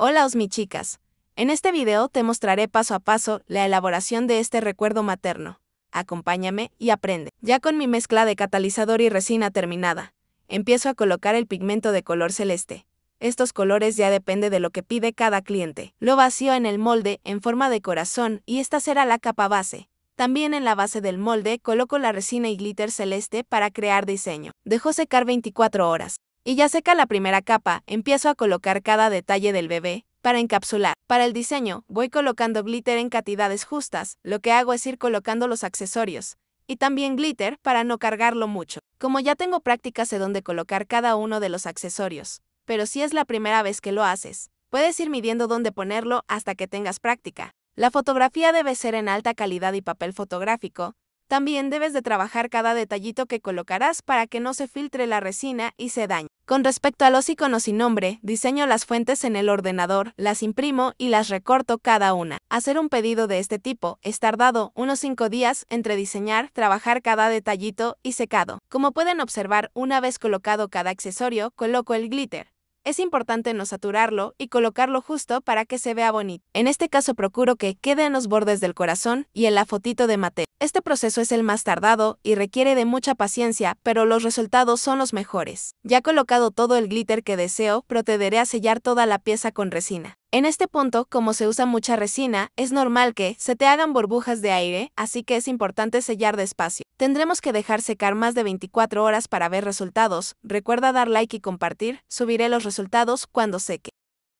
Hola chicas, En este video te mostraré paso a paso la elaboración de este recuerdo materno. Acompáñame y aprende. Ya con mi mezcla de catalizador y resina terminada, empiezo a colocar el pigmento de color celeste. Estos colores ya depende de lo que pide cada cliente. Lo vacío en el molde en forma de corazón y esta será la capa base. También en la base del molde coloco la resina y glitter celeste para crear diseño. Dejo secar 24 horas y ya seca la primera capa, empiezo a colocar cada detalle del bebé, para encapsular. Para el diseño, voy colocando glitter en cantidades justas, lo que hago es ir colocando los accesorios, y también glitter para no cargarlo mucho. Como ya tengo práctica sé dónde colocar cada uno de los accesorios, pero si es la primera vez que lo haces, puedes ir midiendo dónde ponerlo hasta que tengas práctica. La fotografía debe ser en alta calidad y papel fotográfico, también debes de trabajar cada detallito que colocarás para que no se filtre la resina y se dañe. Con respecto a los iconos y nombre, diseño las fuentes en el ordenador, las imprimo y las recorto cada una. Hacer un pedido de este tipo es tardado unos 5 días entre diseñar, trabajar cada detallito y secado. Como pueden observar, una vez colocado cada accesorio, coloco el glitter. Es importante no saturarlo y colocarlo justo para que se vea bonito. En este caso procuro que quede en los bordes del corazón y en la fotito de mate. Este proceso es el más tardado y requiere de mucha paciencia, pero los resultados son los mejores. Ya colocado todo el glitter que deseo, procederé a sellar toda la pieza con resina. En este punto, como se usa mucha resina, es normal que se te hagan burbujas de aire, así que es importante sellar despacio. Tendremos que dejar secar más de 24 horas para ver resultados. Recuerda dar like y compartir, subiré los resultados cuando seque.